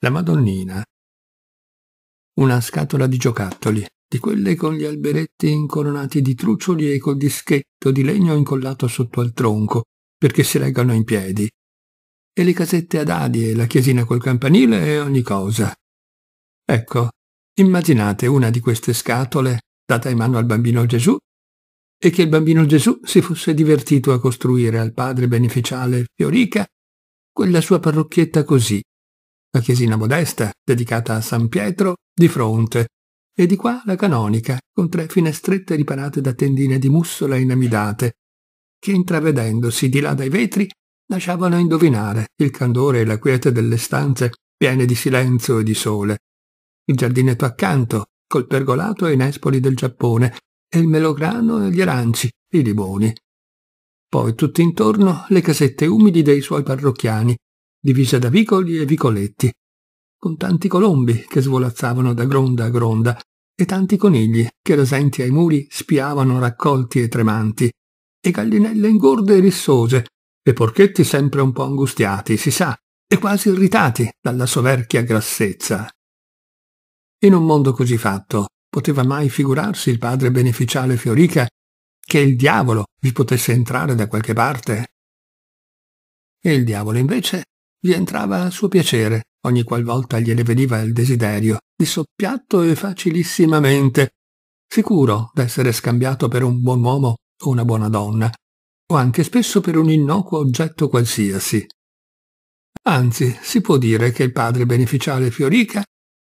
la Madonnina. Una scatola di giocattoli, di quelle con gli alberetti incoronati di trucioli e col dischetto di legno incollato sotto al tronco, perché si reggano in piedi. E le casette ad adie, la chiesina col campanile e ogni cosa. Ecco, immaginate una di queste scatole data in mano al bambino Gesù e che il bambino Gesù si fosse divertito a costruire al padre beneficiale Fiorica quella sua parrocchietta così, la chiesina modesta, dedicata a San Pietro, di fronte, e di qua la canonica, con tre finestrette riparate da tendine di mussola inamidate, che intravedendosi di là dai vetri lasciavano indovinare il candore e la quiete delle stanze piene di silenzio e di sole. Il giardinetto accanto, col pergolato e i nespoli del Giappone, e il melograno e gli aranci, i limoni. Poi tutt'intorno le casette umidi dei suoi parrocchiani, divisa da vicoli e vicoletti, con tanti colombi che svolazzavano da gronda a gronda e tanti conigli che rasenti ai muri spiavano raccolti e tremanti, e gallinelle ingorde e rissose, e porchetti sempre un po' angustiati, si sa, e quasi irritati dalla soverchia grassezza. In un mondo così fatto, poteva mai figurarsi il padre beneficiale Fiorica che il diavolo vi potesse entrare da qualche parte? E il diavolo invece vi entrava a suo piacere, ogni qualvolta gliene veniva il desiderio, di soppiatto e facilissimamente, sicuro d'essere scambiato per un buon uomo o una buona donna, o anche spesso per un innocuo oggetto qualsiasi. Anzi, si può dire che il padre beneficiale Fiorica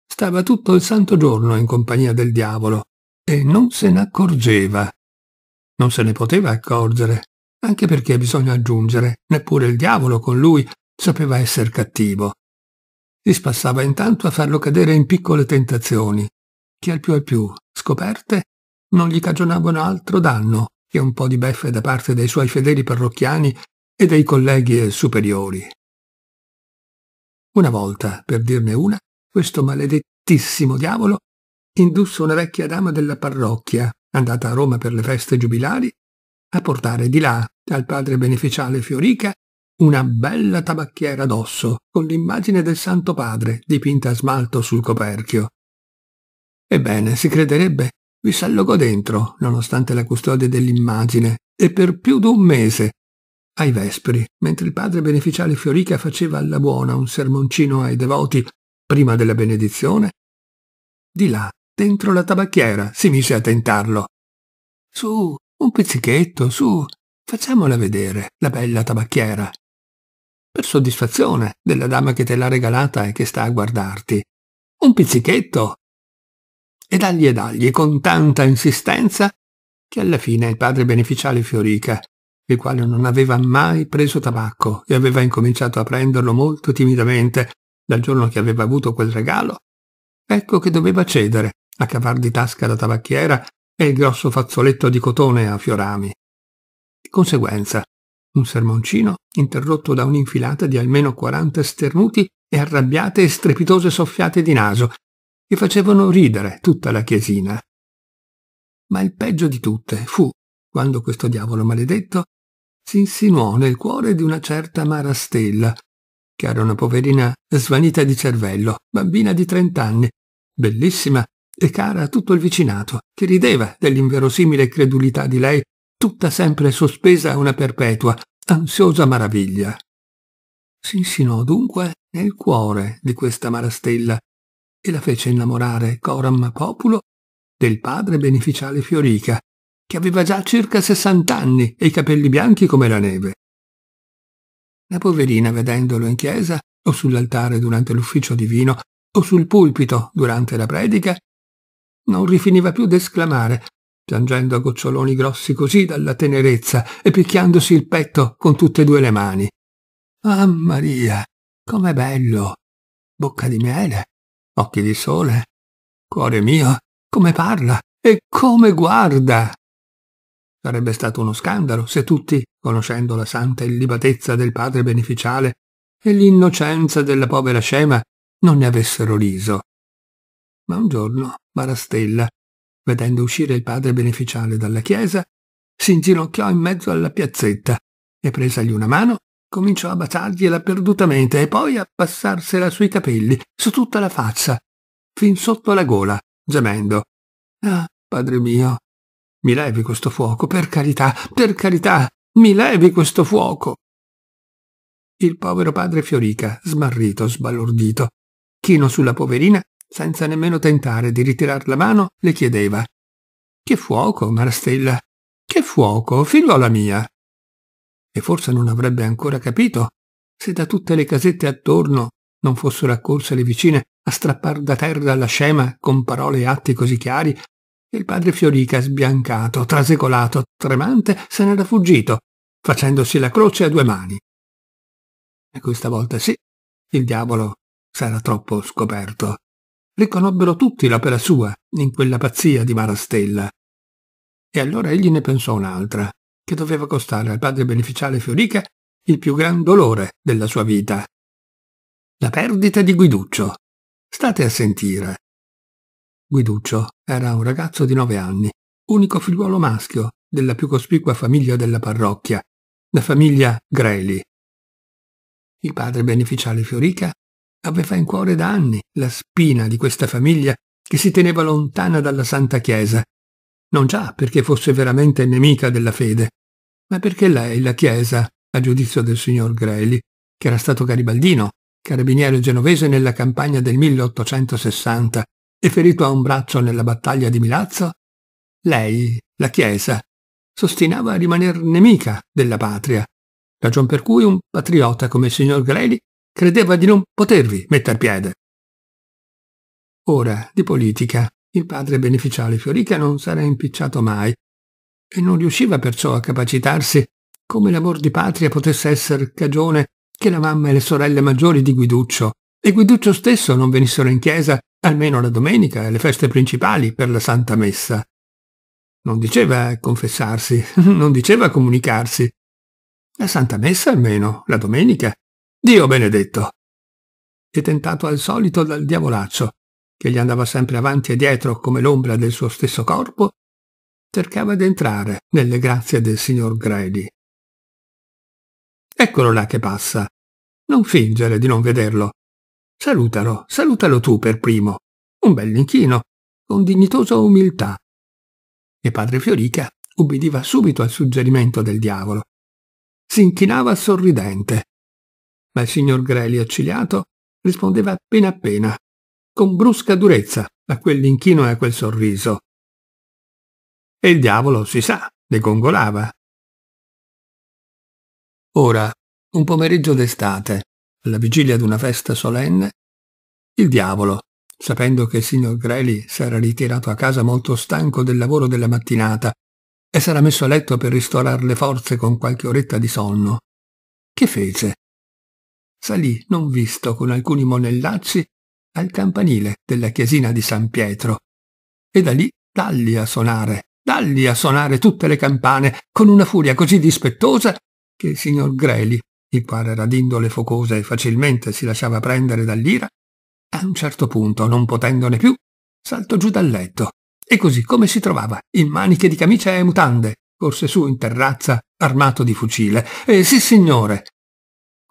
stava tutto il santo giorno in compagnia del diavolo e non se n'accorgeva. Non se ne poteva accorgere, anche perché bisogna aggiungere, neppure il diavolo con lui sapeva essere cattivo. Si spassava intanto a farlo cadere in piccole tentazioni, che al più al più, scoperte, non gli cagionavano altro danno che un po' di beffe da parte dei suoi fedeli parrocchiani e dei colleghi e superiori. Una volta, per dirne una, questo maledettissimo diavolo indusse una vecchia dama della parrocchia, andata a Roma per le feste giubilari, a portare di là al padre beneficiale Fiorica una bella tabacchiera d'osso con l'immagine del Santo Padre dipinta a smalto sul coperchio. Ebbene, si crederebbe, vi s'allogò dentro, nonostante la custodia dell'immagine, e per più d'un mese. Ai vespri, mentre il padre beneficiale Fiorica faceva alla buona un sermoncino ai devoti prima della benedizione, di là, dentro la tabacchiera, si mise a tentarlo. Su, un pizzichetto, su, facciamola vedere, la bella tabacchiera, per soddisfazione della dama che te l'ha regalata e che sta a guardarti. Un pizzichetto. E dagli e dagli con tanta insistenza che alla fine il padre beneficiale Fiorica, il quale non aveva mai preso tabacco e aveva incominciato a prenderlo molto timidamente dal giorno che aveva avuto quel regalo, ecco che doveva cedere a cavar di tasca la tabacchiera e il grosso fazzoletto di cotone a fiorami. Di conseguenza, un sermoncino interrotto da un'infilata di almeno 40 sternuti e arrabbiate e strepitose soffiate di naso, che facevano ridere tutta la chiesina. Ma il peggio di tutte fu quando questo diavolo maledetto si insinuò nel cuore di una certa Marastella, che era una poverina svanita di cervello, bambina di trent'anni, bellissima e cara a tutto il vicinato, che rideva dell'inverosimile credulità di lei tutta sempre sospesa a una perpetua, ansiosa maraviglia. Si insinuò dunque nel cuore di questa marastella e la fece innamorare coram populo del padre beneficiale Fiorica, che aveva già circa sessant'anni e i capelli bianchi come la neve. La poverina, vedendolo in chiesa, o sull'altare durante l'ufficio divino, o sul pulpito durante la predica, non rifiniva più d'esclamare piangendo a goccioloni grossi così dalla tenerezza e picchiandosi il petto con tutte e due le mani. Ah Maria, com'è bello! Bocca di miele, occhi di sole, cuore mio, come parla e come guarda! Sarebbe stato uno scandalo se tutti, conoscendo la santa illibatezza del padre beneficiale e l'innocenza della povera scema, non ne avessero riso. Ma un giorno Marastella vedendo uscire il padre beneficiale dalla chiesa, si inginocchiò in mezzo alla piazzetta e presagli una mano, cominciò a baciargliela perdutamente e poi a passarsela sui capelli, su tutta la faccia, fin sotto la gola, gemendo. Ah, padre mio, mi levi questo fuoco, per carità, per carità, mi levi questo fuoco. Il povero padre Fiorica, smarrito, sbalordito, chino sulla poverina senza nemmeno tentare di ritirar la mano, le chiedeva Che fuoco, Marastella? Che fuoco, figliuola mia? E forse non avrebbe ancora capito se da tutte le casette attorno non fossero accorse le vicine a strappar da terra la scema con parole e atti così chiari che il padre Fiorica, sbiancato, trasecolato, tremante, se n'era fuggito, facendosi la croce a due mani. E questa volta sì, il diavolo s'era troppo scoperto riconobbero tutti l'opera sua in quella pazzia di Marastella. E allora egli ne pensò un'altra, che doveva costare al padre beneficiale Fiorica il più gran dolore della sua vita. La perdita di Guiduccio. State a sentire. Guiduccio era un ragazzo di nove anni, unico figliuolo maschio della più cospicua famiglia della parrocchia, la famiglia Greli. Il padre beneficiale Fiorica aveva in cuore da anni la spina di questa famiglia che si teneva lontana dalla Santa Chiesa, non già perché fosse veramente nemica della fede, ma perché lei, la Chiesa, a giudizio del signor Greli, che era stato garibaldino, carabiniere genovese nella campagna del 1860 e ferito a un braccio nella battaglia di Milazzo, lei, la Chiesa, sostinava a rimaner nemica della patria, ragion per cui un patriota come il signor Greli credeva di non potervi metter piede. Ora, di politica, il padre beneficiale Fiorica non s'era impicciato mai e non riusciva perciò a capacitarsi come l'amor di patria potesse essere cagione che la mamma e le sorelle maggiori di Guiduccio e Guiduccio stesso non venissero in chiesa almeno la domenica e le feste principali per la Santa Messa. Non diceva confessarsi, non diceva comunicarsi. La Santa Messa almeno, la domenica, Dio benedetto! E tentato al solito dal diavolaccio, che gli andava sempre avanti e dietro come l'ombra del suo stesso corpo, cercava d'entrare nelle grazie del signor Grady. Eccolo là che passa. Non fingere di non vederlo. Salutalo, salutalo tu per primo. Un bell'inchino, con dignitosa umiltà. E padre Fiorica ubbidiva subito al suggerimento del diavolo. Si inchinava sorridente, ma il signor Greli accigliato rispondeva appena appena, con brusca durezza, a quell'inchino e a quel sorriso. E il diavolo, si sa, gongolava. Ora, un pomeriggio d'estate, alla vigilia di una festa solenne, il diavolo, sapendo che il signor Greli s'era ritirato a casa molto stanco del lavoro della mattinata e s'era messo a letto per ristorare le forze con qualche oretta di sonno, che fece? salì non visto con alcuni monellacci al campanile della chiesina di San Pietro e da lì dalli a sonare, dalli a sonare tutte le campane con una furia così dispettosa che il signor Greli, il quale era d'indole focosa e facilmente si lasciava prendere dall'ira, a un certo punto, non potendone più, saltò giù dal letto e così come si trovava, in maniche di camicia e mutande, corse su in terrazza armato di fucile e sì signore,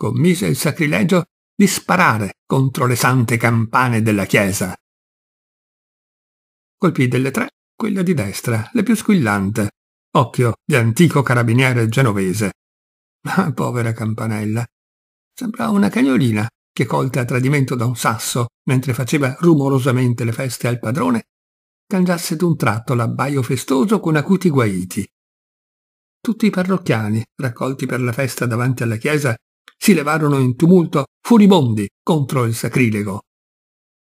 commise il sacrilegio di sparare contro le sante campane della chiesa. Colpì delle tre quella di destra, la più squillante, occhio di antico carabiniere genovese. Ma povera campanella, sembrava una cagnolina che colta a tradimento da un sasso mentre faceva rumorosamente le feste al padrone, cangiasse d'un tratto l'abbaio festoso con acuti guaiti. Tutti i parrocchiani, raccolti per la festa davanti alla chiesa, si levarono in tumulto furibondi contro il sacrilego.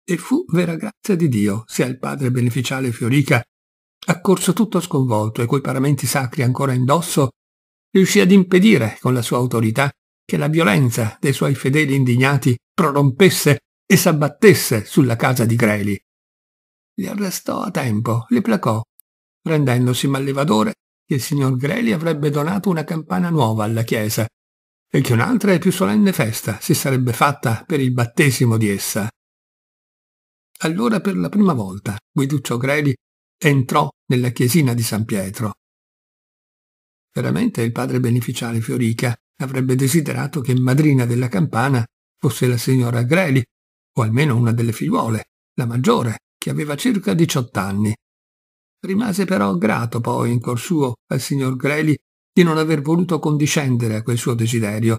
E fu vera grazia di Dio se al padre beneficiale Fiorica, accorso tutto sconvolto e coi paramenti sacri ancora indosso, riuscì ad impedire con la sua autorità che la violenza dei suoi fedeli indignati prorompesse e s'abbattesse sulla casa di Greli. Li arrestò a tempo, li placò, rendendosi mallevadore che il signor Greli avrebbe donato una campana nuova alla chiesa e che un'altra e più solenne festa si sarebbe fatta per il battesimo di essa. Allora per la prima volta Guiduccio Greli entrò nella chiesina di San Pietro. Veramente il padre beneficiale Fiorica avrebbe desiderato che madrina della campana fosse la signora Greli, o almeno una delle figliuole, la maggiore, che aveva circa 18 anni. Rimase però grato poi in cor suo al signor Greli di non aver voluto condiscendere a quel suo desiderio,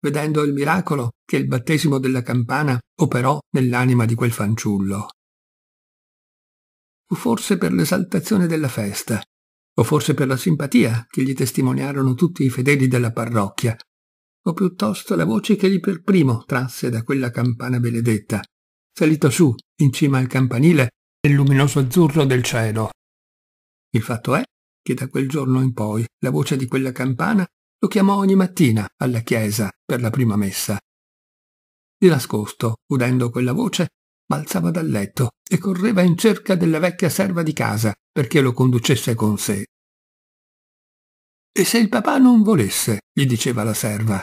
vedendo il miracolo che il battesimo della campana operò nell'anima di quel fanciullo. Fu forse per l'esaltazione della festa, o forse per la simpatia che gli testimoniarono tutti i fedeli della parrocchia, o piuttosto la voce che gli per primo trasse da quella campana benedetta, salito su, in cima al campanile, nel luminoso azzurro del cielo. Il fatto è che da quel giorno in poi la voce di quella campana lo chiamò ogni mattina alla chiesa per la prima messa. Di nascosto, udendo quella voce, balzava dal letto e correva in cerca della vecchia serva di casa perché lo conducesse con sé. E se il papà non volesse, gli diceva la serva.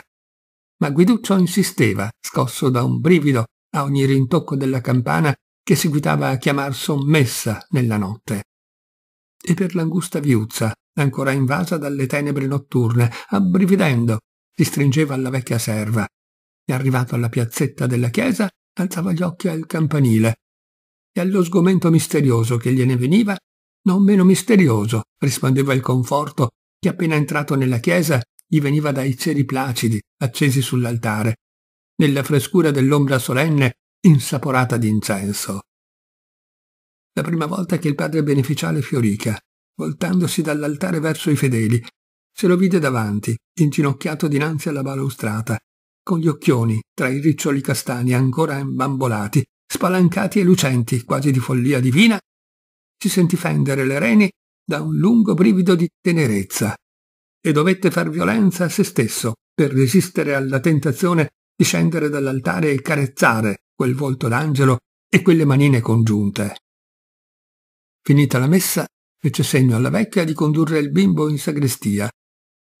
Ma Guiduccio insisteva, scosso da un brivido a ogni rintocco della campana che seguitava a chiamar sommessa nella notte e per l'angusta viuzza, ancora invasa dalle tenebre notturne, abbrividendo, si stringeva alla vecchia serva. E Arrivato alla piazzetta della chiesa, alzava gli occhi al campanile e allo sgomento misterioso che gliene veniva, non meno misterioso, rispondeva il conforto che appena entrato nella chiesa gli veniva dai ceri placidi accesi sull'altare, nella frescura dell'ombra solenne insaporata d'incenso la prima volta che il padre beneficiale fiorì, voltandosi dall'altare verso i fedeli, se lo vide davanti, inginocchiato dinanzi alla balaustrata, con gli occhioni tra i riccioli castani ancora imbambolati, spalancati e lucenti, quasi di follia divina, si sentì fendere le reni da un lungo brivido di tenerezza e dovette far violenza a se stesso per resistere alla tentazione di scendere dall'altare e carezzare quel volto d'angelo e quelle manine congiunte. Finita la messa, fece segno alla vecchia di condurre il bimbo in sagrestia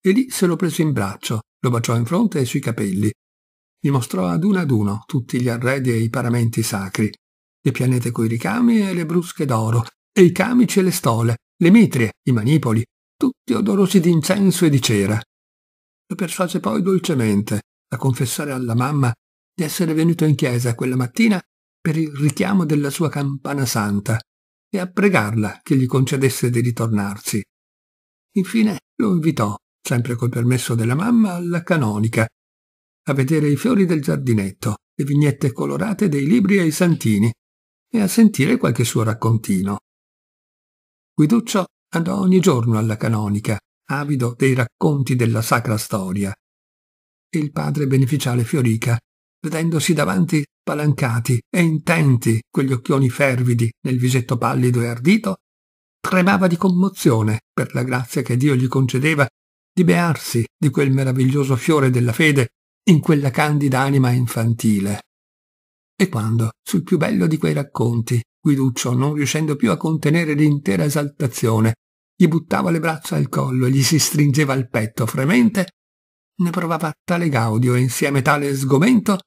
e lì se lo prese in braccio, lo baciò in fronte e sui capelli. Gli mostrò ad uno ad uno tutti gli arredi e i paramenti sacri, le pianete coi ricami e le brusche d'oro, e i camici e le stole, le mitrie, i manipoli, tutti odorosi di incenso e di cera. Lo persuase poi dolcemente a confessare alla mamma di essere venuto in chiesa quella mattina per il richiamo della sua campana santa e a pregarla che gli concedesse di ritornarsi. Infine lo invitò, sempre col permesso della mamma, alla canonica, a vedere i fiori del giardinetto, le vignette colorate dei libri ai santini e a sentire qualche suo raccontino. Guiduccio andò ogni giorno alla canonica, avido dei racconti della sacra storia. E il padre beneficiale Fiorica vedendosi davanti spalancati e intenti quegli occhioni fervidi nel visetto pallido e ardito, tremava di commozione per la grazia che Dio gli concedeva di bearsi di quel meraviglioso fiore della fede in quella candida anima infantile. E quando, sul più bello di quei racconti, Guiduccio, non riuscendo più a contenere l'intera esaltazione, gli buttava le braccia al collo e gli si stringeva al petto fremente, ne provava tale gaudio e insieme tale sgomento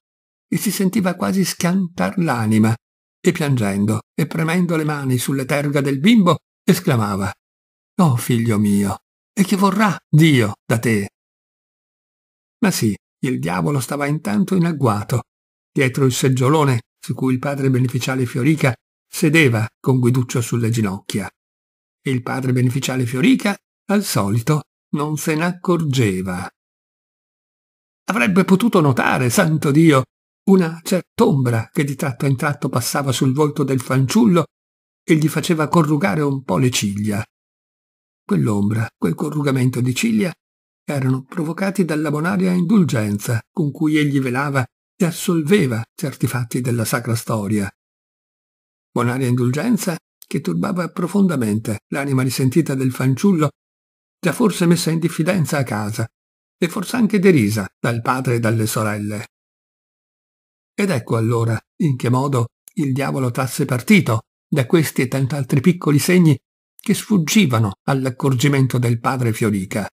e si sentiva quasi schiantar l'anima, e piangendo e premendo le mani sulle terga del bimbo, esclamava «Oh figlio mio, e che vorrà Dio da te?» Ma sì, il diavolo stava intanto in agguato, dietro il seggiolone su cui il padre beneficiale Fiorica sedeva con Guiduccio sulle ginocchia. E il padre beneficiale Fiorica, al solito, non se n'accorgeva. Avrebbe potuto notare, santo Dio, una cert'ombra che di tratto in tratto passava sul volto del fanciullo e gli faceva corrugare un po' le ciglia. Quell'ombra, quel corrugamento di ciglia, erano provocati dalla bonaria indulgenza con cui egli velava e assolveva certi fatti della sacra storia. Bonaria indulgenza che turbava profondamente l'anima risentita del fanciullo, già forse messa in diffidenza a casa, e forse anche derisa dal padre e dalle sorelle. Ed ecco allora in che modo il diavolo trasse partito da questi e tant'altri piccoli segni che sfuggivano all'accorgimento del padre Fiorica.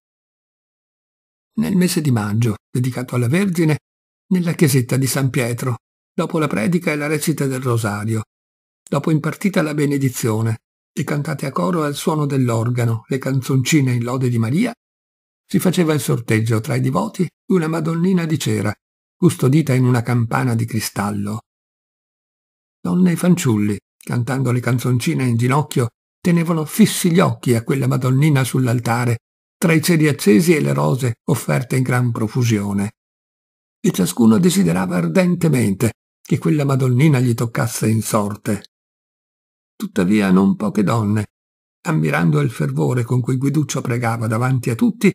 Nel mese di maggio, dedicato alla Vergine, nella chiesetta di San Pietro, dopo la predica e la recita del rosario, dopo impartita la benedizione e cantate a coro al suono dell'organo le canzoncine in lode di Maria, si faceva il sorteggio tra i divoti di una Madonnina di cera custodita in una campana di cristallo. Donne e fanciulli, cantando le canzoncine in ginocchio, tenevano fissi gli occhi a quella Madonnina sull'altare, tra i ceri accesi e le rose offerte in gran profusione. E ciascuno desiderava ardentemente che quella Madonnina gli toccasse in sorte. Tuttavia non poche donne, ammirando il fervore con cui Guiduccio pregava davanti a tutti,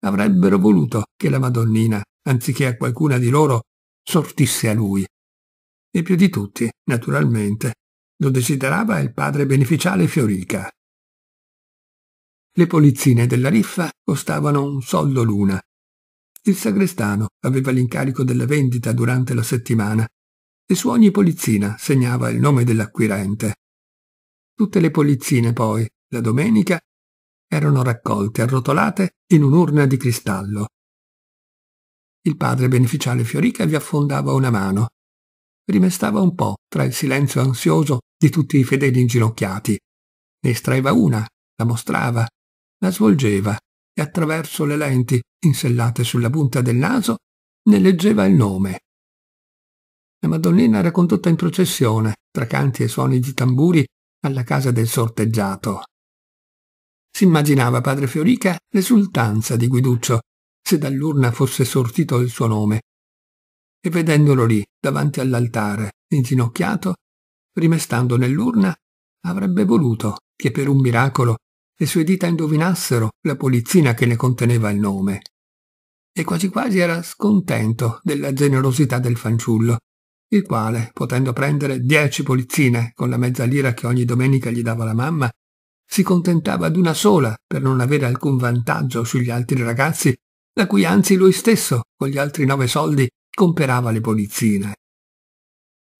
avrebbero voluto che la Madonnina anziché a qualcuna di loro, sortisse a lui. E più di tutti, naturalmente, lo desiderava il padre beneficiale Fiorica. Le polizzine della riffa costavano un soldo l'una. Il sagrestano aveva l'incarico della vendita durante la settimana e su ogni polizzina segnava il nome dell'acquirente. Tutte le polizzine poi, la domenica, erano raccolte arrotolate in un'urna di cristallo il padre beneficiale Fiorica vi affondava una mano. Rimestava un po' tra il silenzio ansioso di tutti i fedeli inginocchiati. Ne estraeva una, la mostrava, la svolgeva e attraverso le lenti insellate sulla punta del naso ne leggeva il nome. La Madonnina era condotta in processione, tra canti e suoni di tamburi, alla casa del sorteggiato. Si immaginava padre Fiorica l'esultanza di Guiduccio se dall'urna fosse sortito il suo nome. E vedendolo lì, davanti all'altare, inginocchiato, rimestando nell'urna, avrebbe voluto che per un miracolo le sue dita indovinassero la polizzina che ne conteneva il nome. E quasi quasi era scontento della generosità del fanciullo, il quale, potendo prendere dieci polizzine con la mezza lira che ogni domenica gli dava la mamma, si contentava d'una sola per non avere alcun vantaggio sugli altri ragazzi da cui anzi lui stesso, con gli altri nove soldi, comperava le polizzine.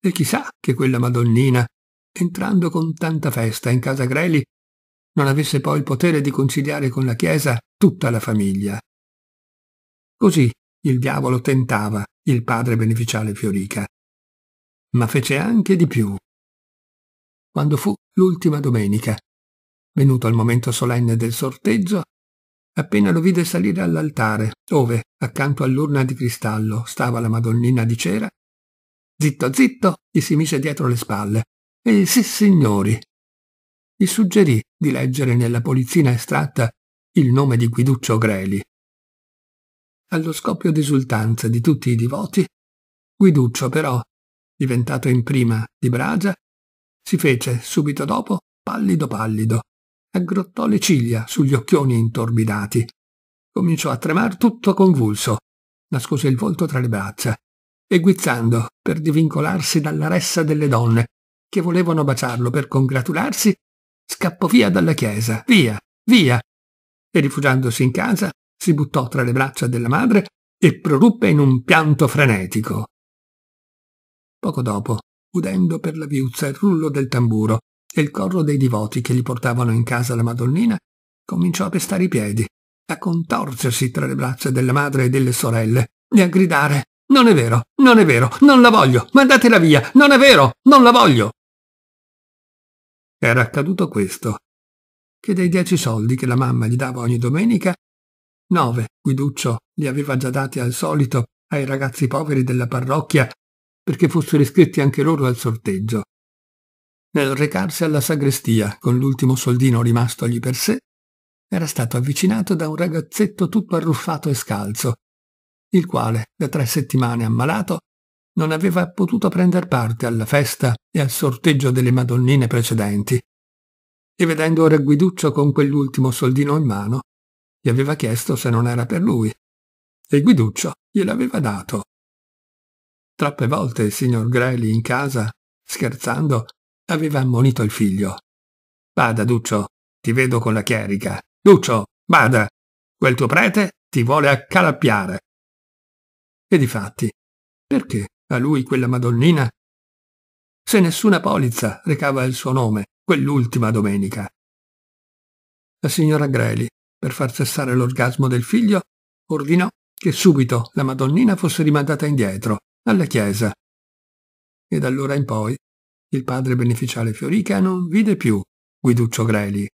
E chissà che quella Madonnina, entrando con tanta festa in casa Greli, non avesse poi il potere di conciliare con la Chiesa tutta la famiglia. Così il diavolo tentava il padre beneficiale Fiorica. Ma fece anche di più. Quando fu l'ultima domenica, venuto il momento solenne del sorteggio, appena lo vide salire all'altare, dove, accanto all'urna di cristallo, stava la Madonnina di cera, zitto zitto gli si mise dietro le spalle e sissignori gli suggerì di leggere nella polizzina estratta il nome di Guiduccio Greli. Allo scoppio d'esultanza di tutti i divoti, Guiduccio però, diventato in prima di bragia, si fece subito dopo pallido pallido aggrottò le ciglia sugli occhioni intorbidati. Cominciò a tremar tutto convulso, nascose il volto tra le braccia e guizzando per divincolarsi dalla ressa delle donne che volevano baciarlo per congratularsi, scappò via dalla chiesa, via, via, e rifugiandosi in casa si buttò tra le braccia della madre e proruppe in un pianto frenetico. Poco dopo, udendo per la viuzza il rullo del tamburo, e il corro dei divoti che gli portavano in casa la Madonnina cominciò a pestare i piedi, a contorcersi tra le braccia della madre e delle sorelle e a gridare Non è vero, non è vero, non la voglio, mandatela via, non è vero, non la voglio. Era accaduto questo, che dei dieci soldi che la mamma gli dava ogni domenica, nove Guiduccio li aveva già dati al solito ai ragazzi poveri della parrocchia perché fossero iscritti anche loro al sorteggio nel recarsi alla sagrestia con l'ultimo soldino rimastogli per sé, era stato avvicinato da un ragazzetto tutto arruffato e scalzo, il quale, da tre settimane ammalato, non aveva potuto prender parte alla festa e al sorteggio delle Madonnine precedenti. E vedendo ora Guiduccio con quell'ultimo soldino in mano, gli aveva chiesto se non era per lui. E Guiduccio gliel'aveva dato. Troppe volte il signor Greli in casa, scherzando, aveva ammonito il figlio. Bada, Duccio, ti vedo con la chierica. Duccio, bada, quel tuo prete ti vuole accalappiare. E difatti, perché a lui quella Madonnina? Se nessuna polizza recava il suo nome quell'ultima domenica. La signora Greli, per far cessare l'orgasmo del figlio, ordinò che subito la Madonnina fosse rimandata indietro, alla chiesa. E da allora in poi il padre beneficiale Fiorica non vide più Guiduccio Greli,